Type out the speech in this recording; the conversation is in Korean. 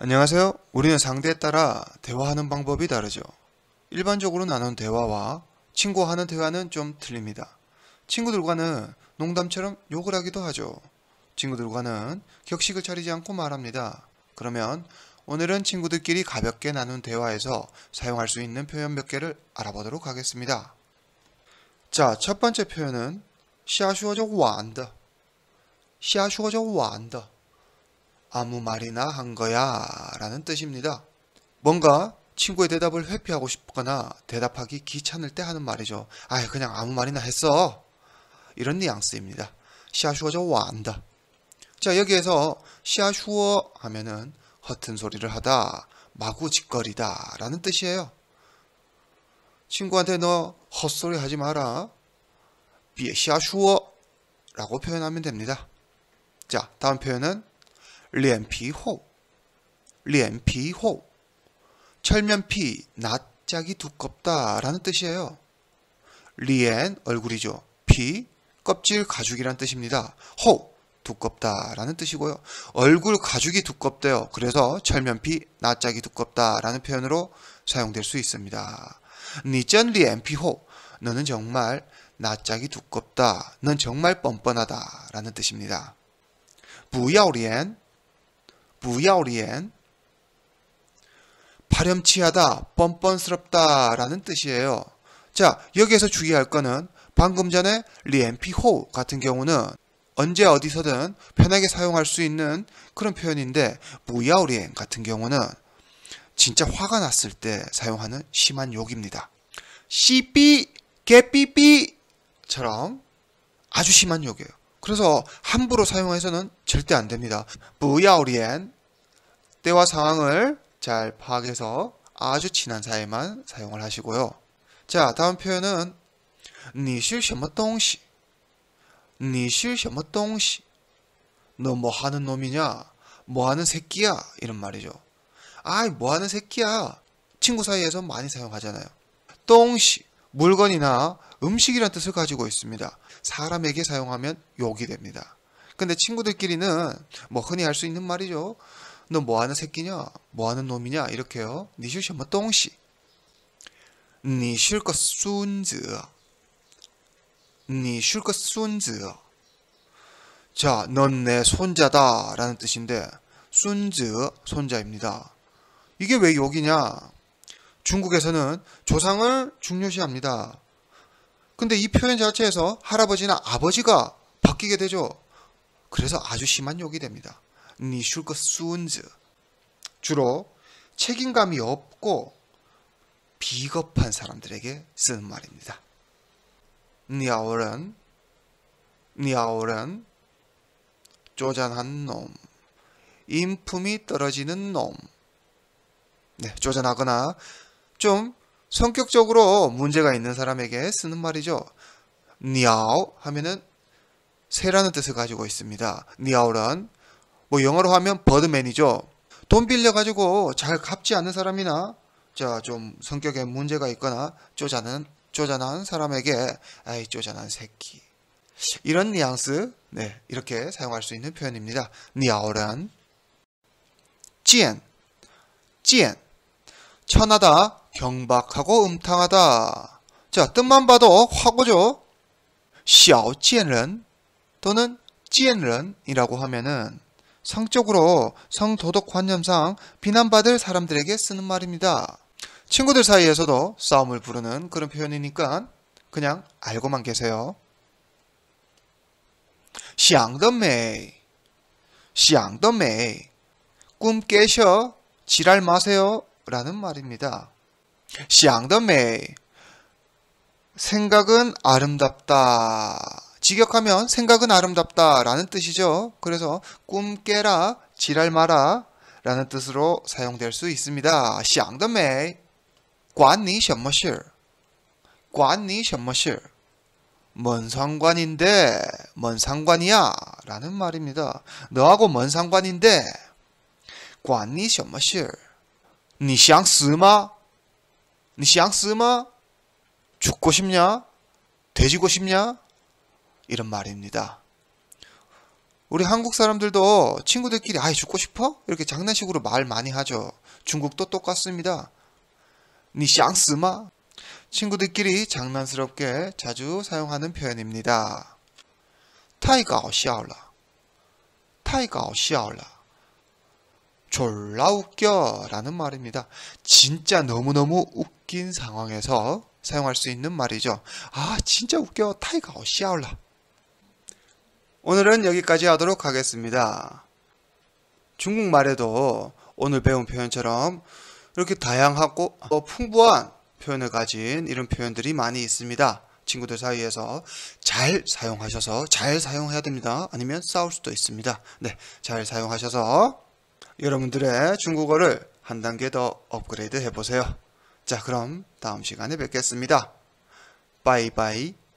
안녕하세요. 우리는 상대에 따라 대화하는 방법이 다르죠. 일반적으로 나눈 대화와 친구와는 대화는 좀 틀립니다. 친구들과는 농담처럼 욕을 하기도 하죠. 친구들과는 격식을 차리지 않고 말합니다. 그러면 오늘은 친구들끼리 가볍게 나눈 대화에서 사용할 수 있는 표현 몇 개를 알아보도록 하겠습니다. 자, 첫 번째 표현은 下说就完的下说就完的 아무 말이나 한 거야 라는 뜻입니다. 뭔가 친구의 대답을 회피하고 싶거나 대답하기 귀찮을 때 하는 말이죠. 아 그냥 아무 말이나 했어. 이런 뉘앙스입니다. 시아슈어저 와안다. 자 여기에서 시아슈어 하면은 허튼 소리를 하다, 마구짓거리다 라는 뜻이에요. 친구한테 너 헛소리 하지 마라. 비시아슈어 라고 표현하면 됩니다. 자 다음 표현은 脸皮厚，脸皮 호, 철면피, 낯짝이 두껍다라는 뜻이에요. 리엔 얼굴이죠. 피 껍질 가죽이란 뜻입니다. 호 두껍다라는 뜻이고요. 얼굴 가죽이 두껍대요. 그래서 철면피, 낯짝이 두껍다라는 표현으로 사용될 수 있습니다. 니전 리엔피호 너는 정말 낯짝이 두껍다. 넌 정말 뻔뻔하다라는 뜻입니다. 부야오리엔 무야오리엔 발렴치하다, 뻔뻔스럽다라는 뜻이에요. 자, 여기에서 주의할 거는 방금 전에 리엔피호 같은 경우는 언제 어디서든 편하게 사용할 수 있는 그런 표현인데 무야오리엔 같은 경우는 진짜 화가 났을 때 사용하는 심한 욕입니다. 씨삐, 개삐삐처럼 아주 심한 욕이에요. 그래서 함부로 사용해서는 절대 안 됩니다. 무야오리엔 때와 상황을 잘 파악해서 아주 친한 사이만 사용을 하시고요. 자, 다음 표현은 你是什么东西?你是什么东西? 너 뭐 하는 놈이냐? 뭐 하는 새끼야? 이런 말이죠. 아이, 뭐 하는 새끼야? 친구 사이에서 많이 사용하잖아요. 똥시 물건이나 음식이란 뜻을 가지고 있습니다. 사람에게 사용하면 욕이 됩니다. 근데 친구들끼리는 뭐 흔히 할 수 있는 말이죠. 너 뭐 하는 새끼냐? 뭐 하는 놈이냐? 이렇게요. 니슈 셔머 똥시. 니슈거 순즈. 니슈거 순즈. 자, 넌 내 손자다. 라는 뜻인데, 순즈, 손자입니다. 이게 왜 여기냐? 중국에서는 조상을 중요시합니다. 근데 이 표현 자체에서 할아버지나 아버지가 바뀌게 되죠. 그래서 아주 심한 욕이 됩니다. 니슐크 수즈 주로 책임감이 없고 비겁한 사람들에게 쓰는 말입니다. 니아오른 니아오른 쪼잔한 놈 인품이 떨어지는 놈 네, 쪼잔하거나 좀 성격적으로 문제가 있는 사람에게 쓰는 말이죠. 니아오 하면은 새라는 뜻을 가지고 있습니다. 니아오란 뭐 영어로 하면 버드맨이죠. 돈 빌려가지고 잘 갚지 않는 사람이나 자 좀 성격에 문제가 있거나 쪼잔한 쪼잔한 사람에게 아이 쪼잔한 새끼 이런 뉘앙스 네 이렇게 사용할 수 있는 표현입니다. 니아오란 찌엔 찌엔 천하다 경박하고 음탕하다 자 뜻만 봐도 화고죠. 小贱은 또는 찌엔런이라고 하면은 성적으로 성도덕 관념상 비난받을 사람들에게 쓰는 말입니다. 친구들 사이에서도 싸움을 부르는 그런 표현이니까 그냥 알고만 계세요. 想得美,想得美,꿈 깨셔 지랄 마세요 라는 말입니다. 想得美, 생각은 아름답다 직역하면 생각은 아름답다 라는 뜻이죠. 그래서 꿈 깨라, 지랄 마라 라는 뜻으로 사용될 수 있습니다. 想得美,管니什么事管니什么事뭔 상관인데, 뭔 상관이야 라는 말입니다. 너하고 뭔 상관인데, 管你什么事,你想死吗?你想死吗? 죽고 싶냐? 돼지고 싶냐? 이런 말입니다. 우리 한국 사람들도 친구들끼리 아이 죽고 싶어? 이렇게 장난식으로 말 많이 하죠. 중국도 똑같습니다. 니 샹스마? 친구들끼리 장난스럽게 자주 사용하는 표현입니다. 타이가오시아올라 타이가오시아올라 졸라 웃겨 라는 말입니다. 진짜 너무너무 웃긴 상황에서 사용할 수 있는 말이죠. 아 진짜 웃겨 타이가오시아올라 오늘은 여기까지 하도록 하겠습니다. 중국말에도 오늘 배운 표현처럼 이렇게 다양하고 풍부한 표현을 가진 이런 표현들이 많이 있습니다. 친구들 사이에서 잘 사용하셔서 잘 사용해야 됩니다. 아니면 싸울 수도 있습니다. 네, 잘 사용하셔서 여러분들의 중국어를 한 단계 더 업그레이드 해보세요. 자, 그럼 다음 시간에 뵙겠습니다. 바이바이.